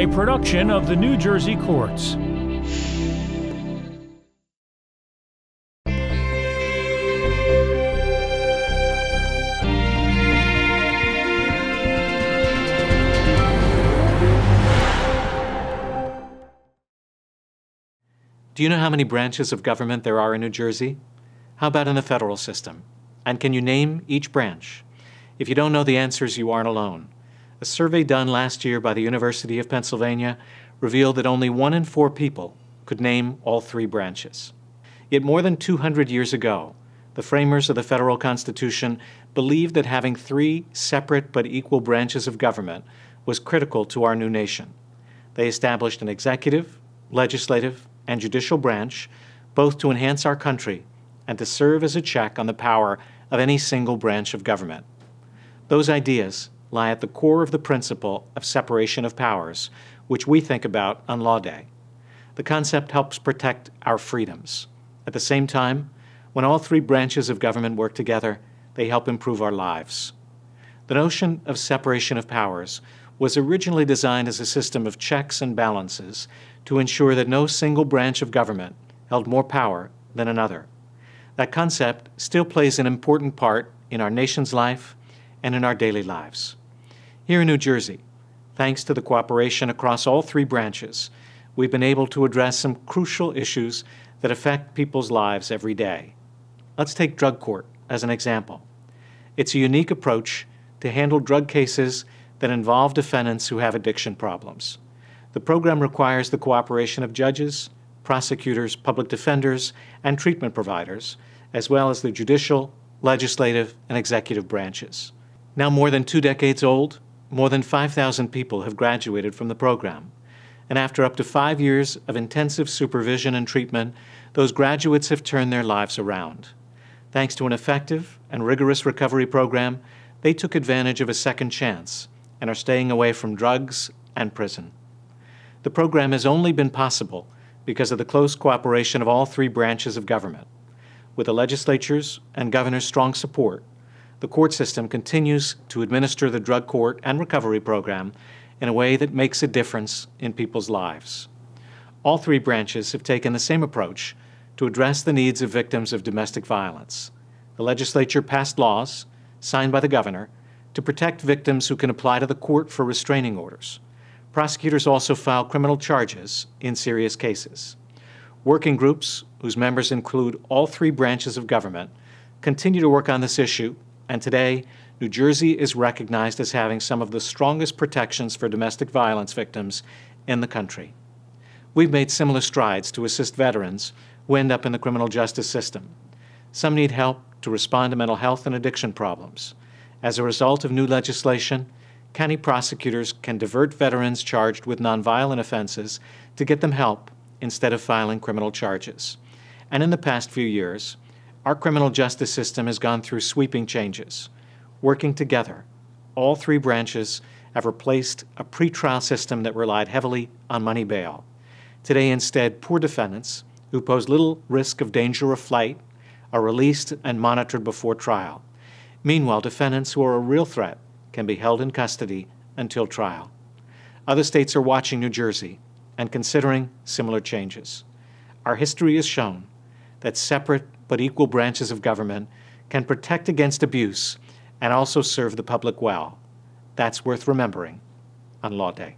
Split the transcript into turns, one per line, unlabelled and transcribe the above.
a production of the New Jersey Courts. Do you know how many branches of government there are in New Jersey? How about in the federal system? And can you name each branch? If you don't know the answers, you aren't alone. A survey done last year by the University of Pennsylvania revealed that only one in four people could name all three branches. Yet more than 200 years ago, the framers of the federal Constitution believed that having three separate but equal branches of government was critical to our new nation. They established an executive, legislative, and judicial branch, both to enhance our country and to serve as a check on the power of any single branch of government. Those ideas lie at the core of the principle of separation of powers, which we think about on Law Day. The concept helps protect our freedoms. At the same time, when all three branches of government work together, they help improve our lives. The notion of separation of powers was originally designed as a system of checks and balances to ensure that no single branch of government held more power than another. That concept still plays an important part in our nation's life and in our daily lives. Here in New Jersey, thanks to the cooperation across all three branches, we've been able to address some crucial issues that affect people's lives every day. Let's take drug court as an example. It's a unique approach to handle drug cases that involve defendants who have addiction problems. The program requires the cooperation of judges, prosecutors, public defenders, and treatment providers, as well as the judicial, legislative, and executive branches. Now more than two decades old, more than 5,000 people have graduated from the program. And after up to five years of intensive supervision and treatment, those graduates have turned their lives around. Thanks to an effective and rigorous recovery program, they took advantage of a second chance and are staying away from drugs and prison. The program has only been possible because of the close cooperation of all three branches of government. With the legislature's and governor's strong support, the court system continues to administer the drug court and recovery program in a way that makes a difference in people's lives. All three branches have taken the same approach to address the needs of victims of domestic violence. The legislature passed laws, signed by the governor, to protect victims who can apply to the court for restraining orders. Prosecutors also file criminal charges in serious cases. Working groups, whose members include all three branches of government, continue to work on this issue and today, New Jersey is recognized as having some of the strongest protections for domestic violence victims in the country. We've made similar strides to assist veterans who end up in the criminal justice system. Some need help to respond to mental health and addiction problems. As a result of new legislation, county prosecutors can divert veterans charged with nonviolent offenses to get them help instead of filing criminal charges. And in the past few years, our criminal justice system has gone through sweeping changes. Working together, all three branches have replaced a pretrial system that relied heavily on money bail. Today, instead, poor defendants who pose little risk of danger of flight are released and monitored before trial. Meanwhile, defendants who are a real threat can be held in custody until trial. Other states are watching New Jersey and considering similar changes. Our history has shown that separate but equal branches of government can protect against abuse and also serve the public well. That's worth remembering on Law Day.